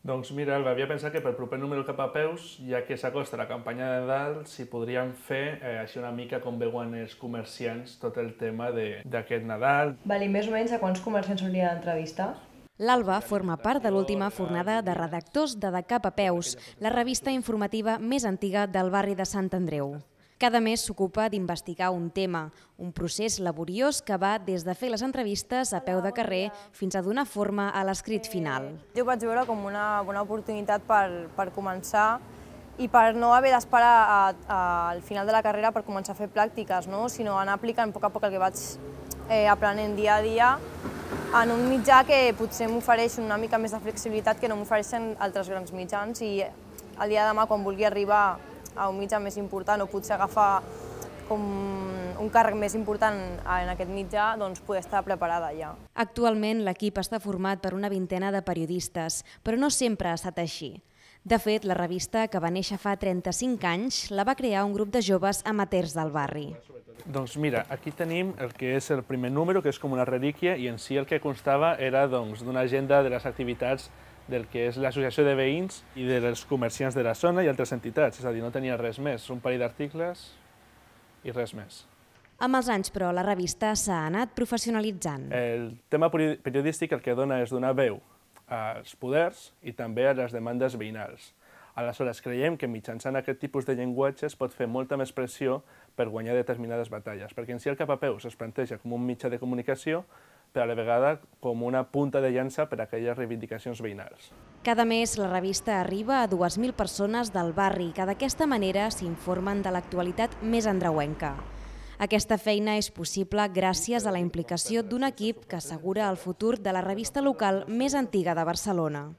Doncs mira, Alba, havia pensat que pel proper número cap a peus, ja que s'acosta la campanya de Nadal, si podríem fer eh, així una mica com veuen els comerciants tot el tema d'aquest Nadal. Vale, i més o menys a quants comerciants hauria d'entrevistar? L'Alba forma part de l'última fornada de redactors de De Cap a Peus, la revista informativa més antiga del barri de Sant Andreu. Cada mes s'ocupa d'investigar un tema, un procés laboriós que va des de fer les entrevistes a peu de carrer fins a donar forma a l'escrit eh, final. Jo vaig veure com una bona oportunitat per, per començar i per no haver d'esperar al final de la carrera per començar a fer pràctiques, no? sinó anar aplicant a poc a poc el que vaig eh, aprenent dia a dia en un mitjà que potser m'ofereix una mica més de flexibilitat que no m'ofereixen altres grans mitjans i el eh, dia de demà, quan vulgui arribar a un mitjà més important o potser agafar com un càrrec més important en aquest mitjà, doncs poder estar preparada ja. Actualment l'equip està format per una vintena de periodistes, però no sempre ha estat així. De fet, la revista, que va néixer fa 35 anys, la va crear un grup de joves amateurs del barri. Doncs mira, aquí tenim el que és el primer número, que és com una relíquia, i en si el que constava era doncs, d'una agenda de les activitats del que és l'Associació de Veïns i dels comerciants de la zona i altres entitats, és a dir, no tenia res més, un parell d'articles i res més. Amb els anys, però, la revista s'ha anat professionalitzant. El tema periodístic el que dona és donar veu als poders i també a les demandes veïnals. Aleshores, creiem que mitjançant aquest tipus de llenguatge es pot fer molta més pressió per guanyar determinades batalles, perquè en si el Capapeus es planteja com un mitjà de comunicació però a la vegada com una punta de llança per a aquelles reivindicacions veïnals. Cada mes la revista arriba a 2.000 persones del barri que d'aquesta manera s'informen de l'actualitat més andreuenca. Aquesta feina és possible gràcies a la implicació d'un equip que assegura el futur de la revista local més antiga de Barcelona.